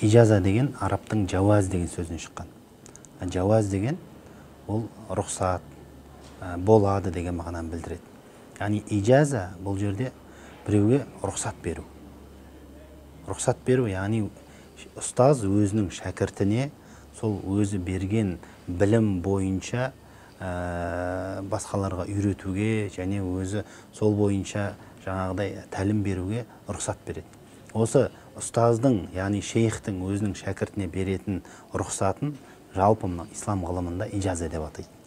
ижаза деген арабтың жауаз деген сөзінен шыққан жауаз деген ол рұқсат ә, болады деген мағынаны білдіреді яғни ижаза бұл жерде біреуге рұқсат беру рұқсат беру яғни ұстаз өзінің шәкіртіне сол өзі берген білім бойынша басқаларға үйретуге және өзі сол бойынша жаңағыдай тәлім беруге рұқсат береді осы ұстаздың яғни шейхтің өзінің шәкіртіне беретін рұқсатын жалпы мына ислам ғылымында ижаза деп атайды